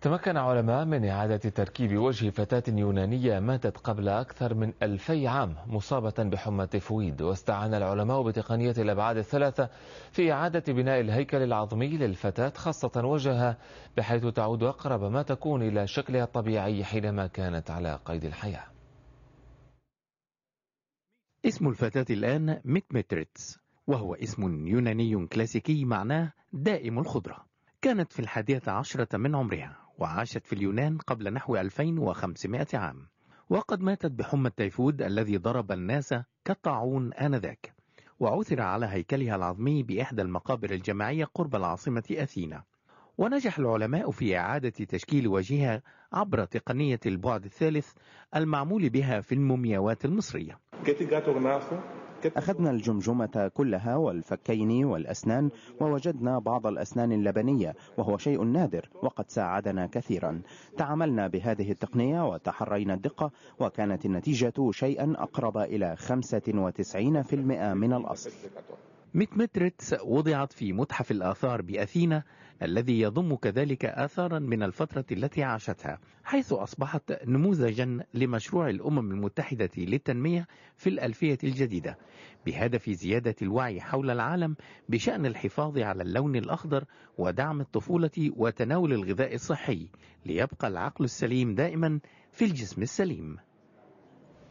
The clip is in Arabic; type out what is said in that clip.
تمكن علماء من إعادة تركيب وجه فتاة يونانية ماتت قبل أكثر من ألفي عام مصابة بحمى تيفويد واستعان العلماء بتقنية الأبعاد الثلاثة في إعادة بناء الهيكل العظمي للفتاة خاصة وجهها بحيث تعود أقرب ما تكون إلى شكلها الطبيعي حينما كانت على قيد الحياة اسم الفتاة الآن ميتريتس وهو اسم يوناني كلاسيكي معناه دائم الخضره كانت في الحادية عشرة من عمرها وعاشت في اليونان قبل نحو 2500 عام وقد ماتت بحمى التيفود الذي ضرب الناس كالطاعون آنذاك وعثر على هيكلها العظمي بإحدى المقابر الجماعية قرب العاصمة أثينا ونجح العلماء في إعادة تشكيل وجهها عبر تقنية البعد الثالث المعمول بها في المومياوات المصرية أخذنا الجمجمة كلها والفكين والأسنان ووجدنا بعض الأسنان اللبنية وهو شيء نادر وقد ساعدنا كثيرا تعاملنا بهذه التقنية وتحرينا الدقة وكانت النتيجة شيئا أقرب إلى 95% من الأصل ميتمتريتس وضعت في متحف الآثار بأثينا الذي يضم كذلك آثارا من الفترة التي عاشتها حيث أصبحت نموذجا لمشروع الأمم المتحدة للتنمية في الألفية الجديدة بهدف زيادة الوعي حول العالم بشأن الحفاظ على اللون الأخضر ودعم الطفولة وتناول الغذاء الصحي ليبقى العقل السليم دائما في الجسم السليم